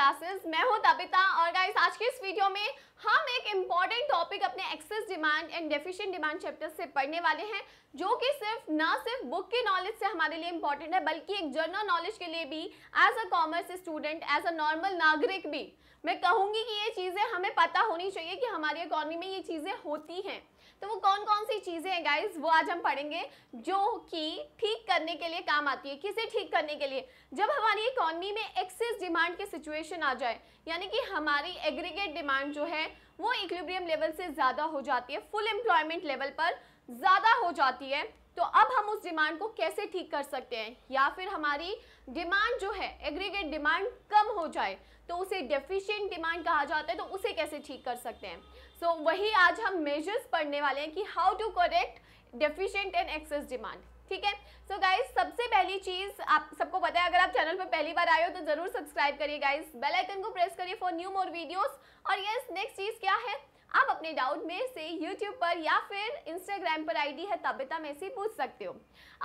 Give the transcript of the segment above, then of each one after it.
classes मैं हूं तबिता और गाइस आज के इस वीडियो में हम एक इम्पॉर्टेंट टॉपिक अपने excess demand and deficient demand chapter से पढ़ने वाले हैं जो कि सिर्फ ना सिर्फ बुक की नॉलेज से हमारे लिए इम्पॉर्टेंट है बल्कि एक जनरल नॉलेज के लिए भी as a commerce student as a normal नागरिक भी मैं कहूँगी कि ये चीज़ें हमें पता होनी चाहिए कि हमारी इकॉनमी में ये चीज़ें होती हैं तो वो कौन कौन सी चीज़ें हैं गाइज वो आज हम पढ़ेंगे जो कि ठीक करने के लिए काम आती है किसे ठीक करने के लिए जब हमारी इकॉनमी में एक्सेस डिमांड की सिचुएशन आ जाए यानी कि हमारी एग्रीगेट डिमांड जो है वो इक्विब्रियम लेवल से ज़्यादा हो जाती है फुल एम्प्लॉयमेंट लेवल पर ज़्यादा हो जाती है तो अब हम उस डिमांड को कैसे ठीक कर सकते हैं या फिर हमारी डिमांड जो है एग्रीगेट डिमांड कम हो जाए तो उसे डेफिशिएंट डिमांड कहा जाता है तो उसे कैसे ठीक कर सकते हैं सो so, वही आज हम मेजर्स पढ़ने वाले हैं कि how to correct deficient and excess demand ठीक है सो गाइज सबसे पहली चीज आप सबको पता है अगर आप चैनल पर पहली बार आए हो तो जरूर सब्सक्राइब करिए गाइज बेल आइकन को प्रेस करिए फॉर न्यू मोर वीडियोस और यस नेक्स्ट चीज क्या है आप अपने डाउट में से यूट्यूब पर या फिर इंस्टाग्राम पर आईडी है तबिता में से पूछ सकते हो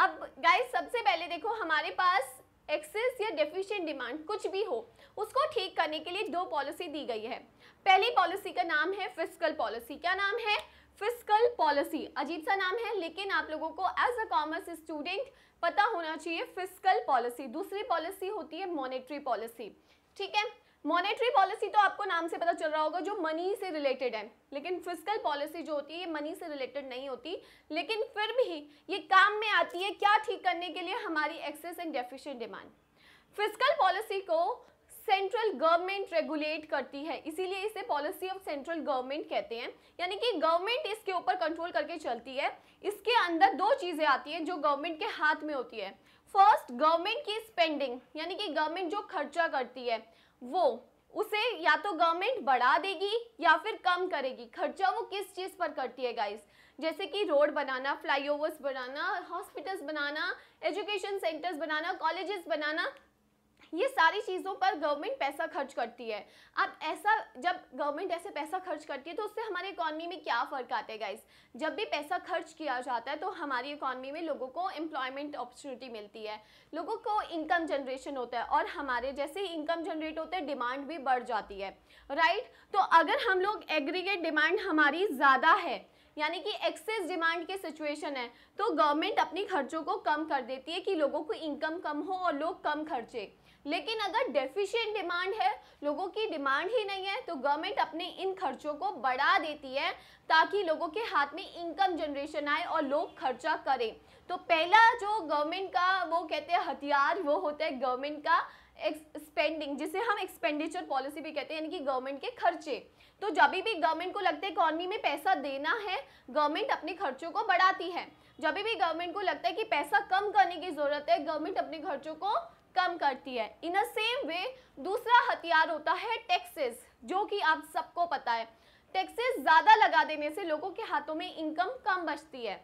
अब गाइज सबसे पहले देखो हमारे पास एक्सेस या डेफिशिएंट डिमांड कुछ भी हो उसको ठीक करने के लिए दो पॉलिसी दी गई है पहली पॉलिसी का नाम है फिजिकल पॉलिसी क्या नाम है फिस्कल पॉलिसी अजीब सा नाम है लेकिन आप लोगों को एज अ कॉमर्स स्टूडेंट पता होना चाहिए फिस्कल पॉलिसी दूसरी पॉलिसी होती है मॉनेटरी पॉलिसी ठीक है मॉनेटरी पॉलिसी तो आपको नाम से पता चल रहा होगा जो मनी से रिलेटेड है लेकिन फिजिकल पॉलिसी जो होती है ये मनी से रिलेटेड नहीं होती लेकिन फिर भी ये काम में आती है क्या ठीक करने के लिए हमारी excess and deficient demand fiscal policy को सेंट्रल गवर्नमेंट रेगुलेट करती है इसीलिए इसे पॉलिसी ऑफ सेंट्रल गवर्नमेंट कहते हैं यानी कि गवर्नमेंट इसके ऊपर कंट्रोल करके चलती है इसके अंदर दो चीज़ें आती हैं जो गवर्नमेंट के हाथ में होती है फर्स्ट गवर्नमेंट की स्पेंडिंग यानी कि गवर्नमेंट जो खर्चा करती है वो उसे या तो गवर्नमेंट बढ़ा देगी या फिर कम करेगी खर्चा वो किस चीज़ पर करती है गाइस जैसे कि रोड बनाना फ्लाईओवर्स बनाना हॉस्पिटल्स बनाना एजुकेशन सेंटर्स बनाना कॉलेजेस बनाना ये सारी चीज़ों पर गवर्नमेंट पैसा खर्च करती है अब ऐसा जब गवर्नमेंट ऐसे पैसा खर्च करती है तो उससे हमारी इकॉनमी में क्या फ़र्क आता है गाइस जब भी पैसा खर्च किया जाता है तो हमारी इकॉनमी में लोगों को एम्प्लॉयमेंट अपॉर्चुनिटी मिलती है लोगों को इनकम जनरेशन होता है और हमारे जैसे ही इनकम जनरेट होते हैं डिमांड भी बढ़ जाती है राइट तो अगर हम लोग एग्रीगेट डिमांड हमारी ज़्यादा है यानी कि एक्सेस डिमांड के सिचुएशन है तो गवर्नमेंट अपनी खर्चों को कम कर देती है कि लोगों को इनकम कम हो और लोग कम खर्चे लेकिन अगर डेफिशिएंट डिमांड है लोगों की डिमांड ही नहीं है तो गवर्नमेंट अपने इन खर्चों को बढ़ा देती है ताकि लोगों के हाथ में इनकम जनरेशन आए और लोग खर्चा करें तो पहला जो गवर्नमेंट का वो कहते हैं हथियार वो होता है गवर्नमेंट का स्पेंडिंग जिसे हम एक्सपेंडिचर पॉलिसी भी कहते हैं यानी कि गवर्नमेंट के खर्चे तो जब भी गवर्नमेंट को लगता है इकॉनमी में पैसा देना है गवर्नमेंट अपने खर्चों को बढ़ाती है जब भी गवर्नमेंट को लगता है कि पैसा कम करने की ज़रूरत है गवर्नमेंट अपने खर्चों को कम करती है इन अ सेम वे दूसरा हथियार होता है टैक्सेस जो कि आप सबको पता है टैक्सेस ज़्यादा लगा देने से लोगों के हाथों में इनकम कम बचती है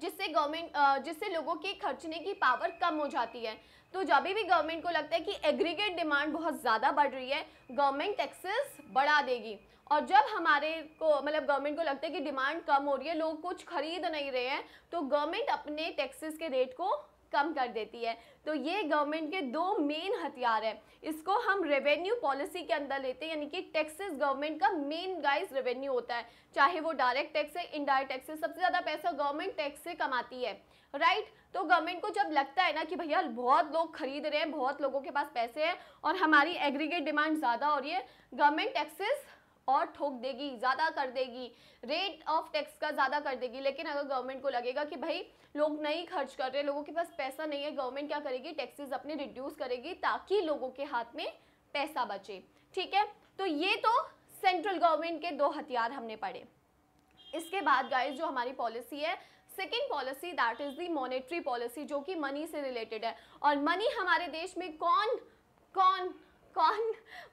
जिससे गवर्नमेंट जिससे लोगों के खर्चने की पावर कम हो जाती है तो जब भी गवर्नमेंट को लगता है कि एग्रीगेट डिमांड बहुत ज़्यादा बढ़ रही है गवर्नमेंट टैक्सेस बढ़ा देगी और जब हमारे को मतलब गवर्नमेंट को लगता है कि डिमांड कम हो रही है लोग कुछ खरीद नहीं रहे हैं तो गवर्नमेंट अपने टैक्सेस के रेट को कम कर देती है तो ये गवर्नमेंट के दो मेन हथियार हैं इसको हम रेवेन्यू पॉलिसी के अंदर लेते हैं यानी कि टैक्सेस गवर्नमेंट का मेन गाइस रेवेन्यू होता है चाहे वो डायरेक्ट टैक्स है इनडायरेक्ट टैक्स है सबसे ज़्यादा पैसा गवर्नमेंट टैक्स से कमाती है राइट तो गवर्नमेंट को जब लगता है ना कि भैया बहुत लोग खरीद रहे हैं बहुत लोगों के पास पैसे हैं और हमारी एग्रीगेट डिमांड ज़्यादा हो रही है गवर्नमेंट टैक्सेस और ठोक देगी ज़्यादा कर देगी रेट ऑफ टैक्स का ज़्यादा कर देगी लेकिन अगर गवर्नमेंट को लगेगा कि भाई लोग नहीं खर्च कर रहे लोगों के पास पैसा नहीं है गवर्नमेंट क्या करेगी टैक्सेस अपने रिड्यूस करेगी ताकि लोगों के हाथ में पैसा बचे ठीक है तो ये तो सेंट्रल गवर्नमेंट के दो हथियार हमने पढ़े इसके बाद गाइस जो हमारी पॉलिसी है second policy that is the monetary policy जो कि मनी से रिलेटेड है और मनी हमारे देश में कौन कौन कौन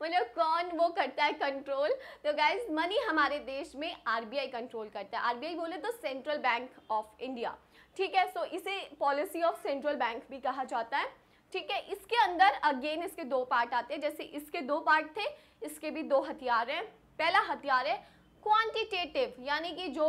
मतलब कौन वो करता है कंट्रोल तो गाइज मनी हमारे देश में आरबीआई कंट्रोल करता है आरबीआई बोले तो सेंट्रल बैंक ऑफ इंडिया ठीक है सो इसे पॉलिसी ऑफ सेंट्रल बैंक भी कहा जाता है ठीक है इसके अंदर अगेन इसके दो पार्ट आते हैं जैसे इसके दो पार्ट थे इसके भी दो हथियार हैं पहला हथियार है क्वांटिटेटिव यानी कि जो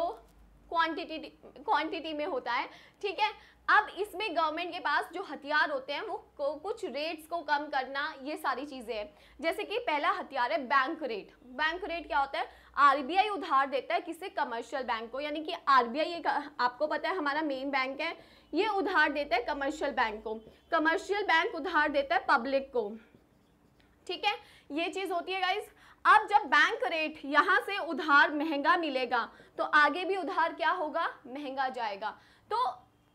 क्वांटिटी क्वांटिटी में होता है ठीक है अब इसमें गवर्नमेंट के पास जो हथियार होते हैं वो कुछ रेट्स को कम करना ये सारी चीज़ें हैं जैसे कि पहला हथियार है बैंक रेट बैंक रेट क्या होता है आरबीआई उधार देता है किसी कमर्शियल बैंक को यानी कि आरबीआई एक आपको पता है हमारा मेन बैंक है ये उधार देता है कमर्शियल बैंक को कमर्शियल बैंक उधार देता है पब्लिक को ठीक है ये चीज़ होती है गाइज़ अब जब बैंक रेट यहाँ से उधार महंगा मिलेगा तो आगे भी उधार क्या होगा महंगा जाएगा तो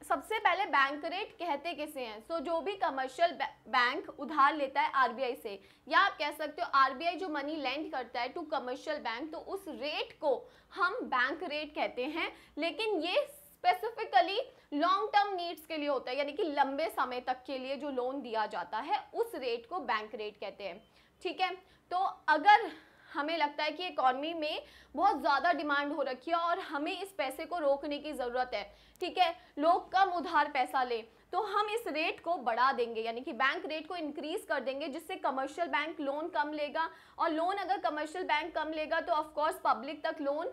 सबसे पहले बैंक रेट कहते कैसे हैं सो so, जो भी कमर्शियल बैंक उधार लेता है आरबीआई से या आप कह सकते हो आरबीआई जो मनी लेंड करता है टू कमर्शियल बैंक तो उस रेट को हम बैंक रेट कहते हैं लेकिन ये स्पेसिफिकली लॉन्ग टर्म नीड्स के लिए होता है यानी कि लंबे समय तक के लिए जो लोन दिया जाता है उस रेट को बैंक रेट कहते हैं ठीक है तो अगर हमें लगता है कि इकॉनमी में बहुत ज़्यादा डिमांड हो रखी है और हमें इस पैसे को रोकने की ज़रूरत है ठीक है लोग कम उधार पैसा लें तो हम इस रेट को बढ़ा देंगे यानी कि बैंक रेट को इंक्रीज़ कर देंगे जिससे कमर्शियल बैंक लोन कम लेगा और लोन अगर कमर्शियल बैंक कम लेगा तो ऑफकोर्स पब्लिक तक लोन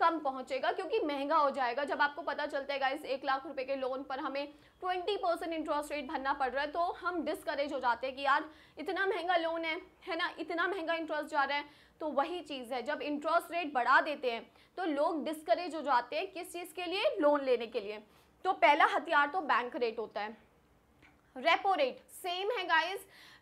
कम पहुंचेगा क्योंकि महंगा हो जाएगा जब आपको पता चलता है गाइस एक लाख रुपए के लोन पर हमें ट्वेंटी परसेंट इंटरेस्ट रेट भरना पड़ रहा है तो हम डिस्करेज हो जाते हैं कि यार इतना महंगा लोन है है ना इतना महंगा इंटरेस्ट जा रहा है तो वही चीज़ है जब इंटरेस्ट रेट बढ़ा देते हैं तो लोग डिस्करेज हो जाते हैं किस चीज़ के लिए लोन लेने के लिए तो पहला हथियार तो बैंक रेट होता है रेपो रेट सेम है गाइस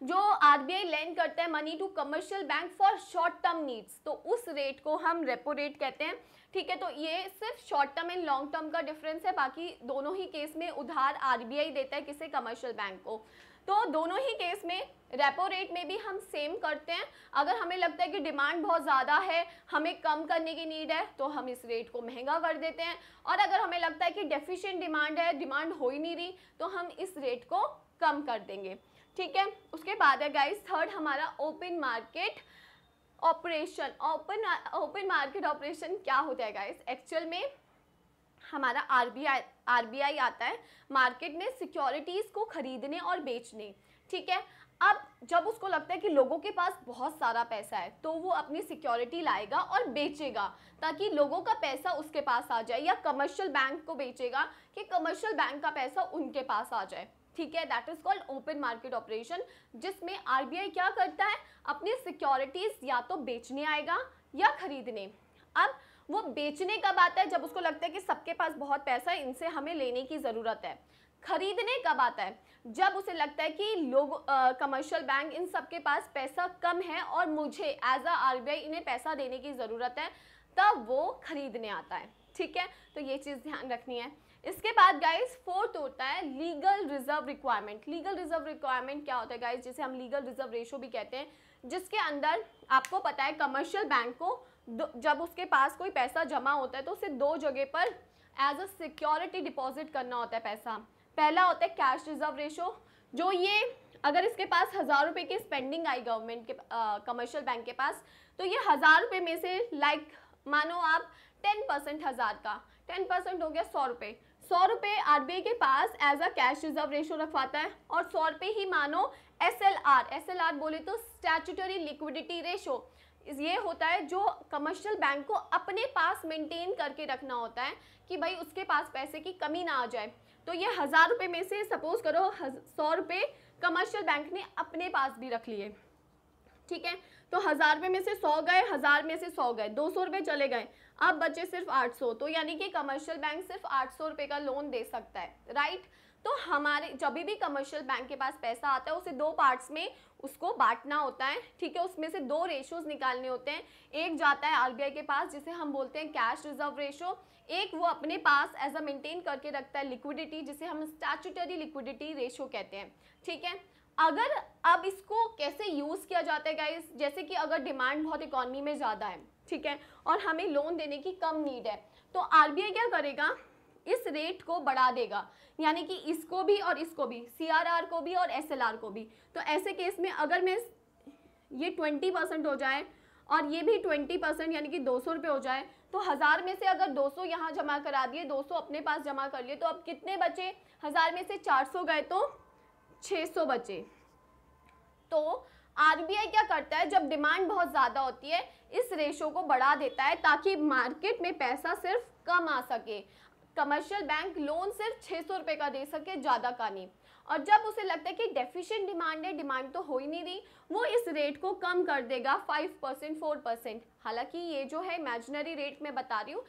जो आरबीआई लेंड करता है money to commercial bank for short term needs तो उस रेट को हम रेपो रेट कहते हैं ठीक है तो ये सिर्फ short term and long term का डिफरेंस है बाकी दोनों ही केस में उधार आरबीआई देता है किसे कमर्शियल बैंक को तो दोनों ही केस में रेपो रेट में भी हम सेम करते हैं अगर हमें लगता है कि डिमांड बहुत ज़्यादा है हमें कम करने की नीड है तो हम इस रेट को महंगा कर देते हैं और अगर हमें लगता है कि डेफिशिएंट डिमांड है डिमांड हो ही नहीं रही तो हम इस रेट को कम कर देंगे ठीक है उसके बाद है गाइस थर्ड हमारा open market operation open open market operation क्या होता है गाइस एक्चुअल में हमारा आर आरबीआई आता है मार्केट में सिक्योरिटीज़ को खरीदने और बेचने ठीक है अब जब उसको लगता है कि लोगों के पास बहुत सारा पैसा है तो वो अपनी सिक्योरिटी लाएगा और बेचेगा ताकि लोगों का पैसा उसके पास आ जाए या कमर्शियल बैंक को बेचेगा कि कमर्शियल बैंक का पैसा उनके पास आ जाए ठीक है that is called open market operation जिसमें आर क्या करता है अपनी सिक्योरिटीज या तो बेचने आएगा या खरीदने अब वो बेचने कब आता है जब उसको लगता है कि सबके पास बहुत पैसा है इनसे हमें लेने की ज़रूरत है खरीदने कब आता है जब उसे लगता है कि लोग कमर्शियल बैंक इन सबके पास पैसा कम है और मुझे एज अ आर इन्हें पैसा देने की ज़रूरत है तब वो खरीदने आता है ठीक है तो ये चीज़ ध्यान रखनी है इसके बाद गाइस फोर्थ होता है legal reserve requirement legal reserve requirement क्या होता है गाइस जिसे हम लीगल रिजर्व रेशो भी कहते हैं जिसके अंदर आपको पता है कमर्शियल बैंक को जब उसके पास कोई पैसा जमा होता है तो उसे दो जगह पर एज अ सिक्योरिटी डिपॉजिट करना होता है पैसा पहला होता है कैश रिजर्व रेशो जो ये अगर इसके पास हज़ार रुपये की स्पेंडिंग आई गवर्नमेंट के कमर्शियल बैंक के पास तो ये हज़ार रुपये में से लाइक like, मानो आप टेन परसेंट हज़ार का टेन परसेंट हो गया सौ रुपये सौ रुपये आर के पास as a cash reserve ratio रखवाता है और सौ रुपये ही मानो S L R S L R बोले तो स्टैचूटरी लिक्विडिटी रेशो ये होता है जो कमर्शियल बैंक को अपने पास मेंटेन करके रखना होता है कि भाई उसके पास पैसे की कमी ना आ जाए तो ये हज़ार रुपये में से सपोज करो सौ रुपये कमर्शियल बैंक ने अपने पास भी रख लिए ठीक है तो हज़ार रुपये में से सौ गए हज़ार में से सौ गए दो सौ रुपये चले गए अब बचे सिर्फ आठ सौ तो यानी कि कमर्शियल बैंक सिर्फ आठ सौ रुपये का लोन दे सकता है राइट तो हमारे जब भी कमर्शियल बैंक के पास पैसा आता है उसे दो पार्ट्स में उसको बांटना होता है ठीक है उसमें से दो रेशोज निकालने होते हैं एक जाता है आरबीआई के पास जिसे हम बोलते हैं कैश रिजर्व रेशो एक वो अपने पास एज अ मेंटेन करके रखता है लिक्विडिटी जिसे हम स्टैचूटरी लिक्विडिटी रेशो कहते हैं ठीक है अगर अब इसको कैसे यूज़ किया जाता है गाइज जैसे कि अगर डिमांड बहुत इकोनॉमी में ज़्यादा है ठीक है और हमें लोन देने की कम नीड है तो आरबीआई क्या करेगा इस रेट को बढ़ा देगा यानी कि इसको भी और इसको भी सी को भी और एस को भी तो ऐसे केस में अगर मैं ये ट्वेंटी हो जाए और ये भी ट्वेंटी परसेंट यानी कि दो सौ रुपये हो जाए तो हज़ार में से अगर दो सौ यहाँ जमा करा दिए दो सौ अपने पास जमा कर लिए तो अब कितने बचे हज़ार में से चार सौ गए तो छः सौ बचे तो आरबीआई क्या करता है जब डिमांड बहुत ज़्यादा होती है इस रेशो को बढ़ा देता है ताकि मार्केट में पैसा सिर्फ कम आ सके कमर्शियल बैंक लोन सिर्फ छः सौ रुपये का दे सके ज़्यादा का नहीं और जब उसे लगता है कि डेफिशिएंट डिमांड है डिमांड तो हो ही नहीं रही वो इस रेट को कम कर देगा फाइव परसेंट फोर परसेंट हालांकि ये जो है इमेजनरी रेट मैं बता रही हूँ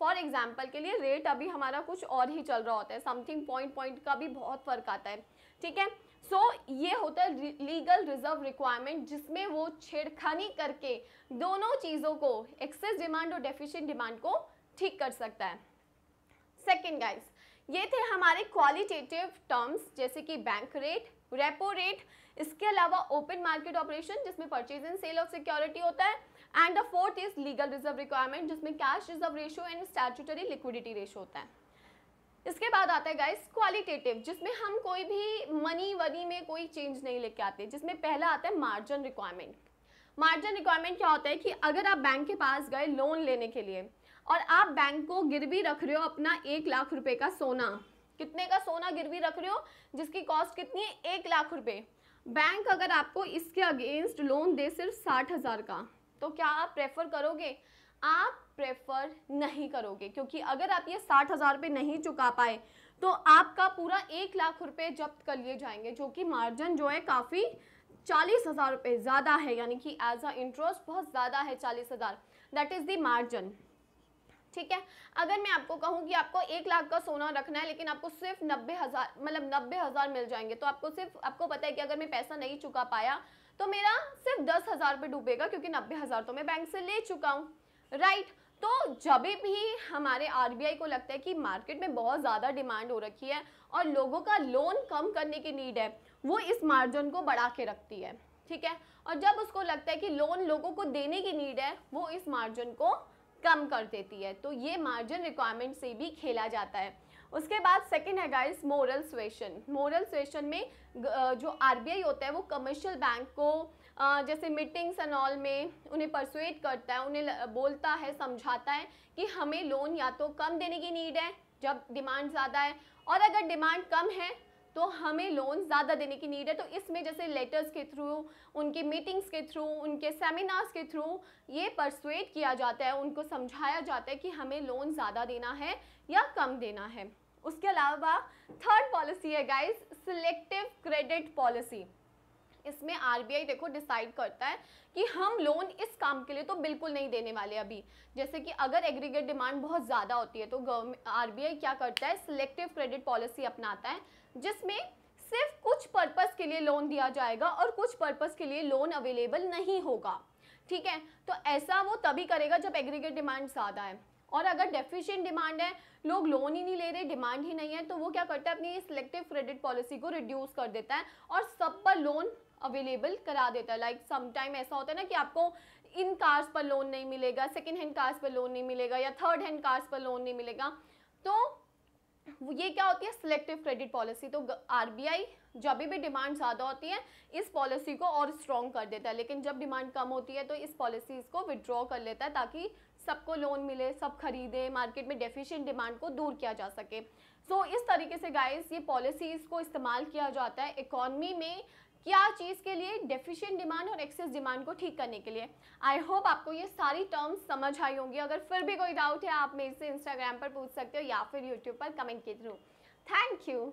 फॉर एग्जाम्पल के लिए रेट अभी हमारा कुछ और ही चल रहा होता है समथिंग पॉइंट पॉइंट का भी बहुत फर्क आता है ठीक है सो so, ये होता है लीगल रिजर्व रिक्वायरमेंट जिसमें वो छेड़खानी करके दोनों चीज़ों को एक्सेस डिमांड और डेफिशिएंट डिमांड को ठीक कर सकता है सेकेंड गाइज ये थे हमारे क्वालिटेटिव टर्म्स जैसे कि बैंक रेट रेपो रेट इसके अलावा ओपन मार्केट ऑपरेशन जिसमें purchase and sale of security होता है and the fourth is legal reserve requirement जिसमें cash reserve ratio and statutory liquidity ratio होता है इसके बाद आता है गाइस क्वालिटेटिव जिसमें हम कोई भी मनी वनी में कोई चेंज नहीं लेके आते जिसमें पहला आता है मार्जिन रिक्वायरमेंट मार्जिन रिक्वायरमेंट क्या होता है कि अगर आप बैंक के पास गए लोन लेने के लिए और आप बैंक को गिरवी रख रहे हो अपना एक लाख रुपए का सोना कितने का सोना गिरवी रख रहे हो जिसकी कॉस्ट कितनी है एक लाख रुपए बैंक अगर आपको इसके अगेंस्ट लोन दे सिर्फ साठ हज़ार का तो क्या आप प्रेफर करोगे आप प्रेफर नहीं करोगे क्योंकि अगर आप ये साठ हज़ार रुपये नहीं चुका पाए तो आपका पूरा एक लाख रुपए जब्त कर लिए जाएंगे जो कि मार्जिन जो है काफ़ी चालीस हज़ार रुपये ज़्यादा है यानी कि एज अ इंटरेस्ट बहुत ज़्यादा है चालीस हज़ार दैट इज़ दी मार्जिन ठीक है अगर मैं आपको कहूँ कि आपको एक लाख का सोना रखना है लेकिन आपको सिर्फ नब्बे हज़ार मतलब नब्बे हज़ार मिल जाएंगे तो आपको सिर्फ आपको पता है कि अगर मैं पैसा नहीं चुका पाया तो मेरा सिर्फ दस हज़ार रुपये डूबेगा क्योंकि नब्बे हज़ार तो मैं बैंक से ले चुका हूँ राइट तो जब भी हमारे आरबीआई को लगता है कि मार्केट में बहुत ज़्यादा डिमांड हो रखी है और लोगों का लोन कम करने की नीड है वो इस मार्जिन को बढ़ा के रखती है ठीक है और जब उसको लगता है कि लोन लोगों को देने की नीड है वो इस मार्जिन को कम कर देती है तो ये मार्जिन रिक्वायरमेंट से भी खेला जाता है उसके बाद सेकंड है guys moral suasion moral suasion में जो आरबीआई होता है वो कमर्शियल बैंक को जैसे मीटिंग्स एंड ऑल में उन्हें परसुएट करता है उन्हें बोलता है समझाता है कि हमें लोन या तो कम देने की नीड है जब डिमांड ज़्यादा है और अगर डिमांड कम है तो हमें लोन ज़्यादा देने की नीड है तो इसमें जैसे लेटर्स के थ्रू उनके मीटिंग्स के थ्रू उनके सेमिनार्स के थ्रू ये परसुएट किया जाता है उनको समझाया जाता है कि हमें लोन ज़्यादा देना है या कम देना है उसके अलावा थर्ड पॉलिसी है गाइज सिलेक्टिव क्रेडिट पॉलिसी इसमें आरबीआई देखो डिसाइड करता है कि हम लोन इस काम के लिए तो बिल्कुल नहीं देने वाले अभी जैसे कि अगर एग्रीगेट डिमांड बहुत ज़्यादा होती है तो गवर्नमेंट आरबीआई क्या करता है सिलेक्टिव क्रेडिट पॉलिसी अपनाता है जिसमें सिर्फ कुछ पर्पज़ के लिए लोन दिया जाएगा और कुछ पर्पज़ के लिए लोन अवेलेबल नहीं होगा ठीक है तो ऐसा वो तभी करेगा जब एग्रीगेट डिमांड ज़्यादा है और अगर डेफिशिएंट डिमांड है लोग लोन ही नहीं ले रहे डिमांड ही नहीं है तो वो क्या करता है अपनी सिलेक्टिव क्रेडिट पॉलिसी को रिड्यूस कर देता है और सब पर लोन अवेलेबल करा देता है लाइक समटाइम ऐसा होता है ना कि आपको इन कार्स पर लोन नहीं मिलेगा सेकेंड हैंड कार्स पर लोन नहीं मिलेगा या थर्ड हैंड कार्स पर लोन नहीं मिलेगा तो ये क्या होती है सिलेक्टिव क्रेडिट पॉलिसी तो आरबीआई जब भी डिमांड ज़्यादा होती है इस पॉलिसी को और स्ट्रॉन्ग कर देता है लेकिन जब डिमांड कम होती है तो इस पॉलिसीज़ को विड्रॉ कर लेता है ताकि सबको लोन मिले सब खरीदे मार्केट में डेफिशिएंट डिमांड को दूर किया जा सके सो so, इस तरीके से गाइस ये पॉलिसीज़ को इस्तेमाल किया जाता है इकॉनमी में क्या चीज़ के लिए डेफिशिएंट डिमांड और एक्सेस डिमांड को ठीक करने के लिए आई होप आपको ये सारी टर्म्स समझ आई होंगी अगर फिर भी कोई डाउट है आप मेरे से इंस्टाग्राम पर पूछ सकते हो या फिर यूट्यूब पर कमेंट के थ्रू थैंक यू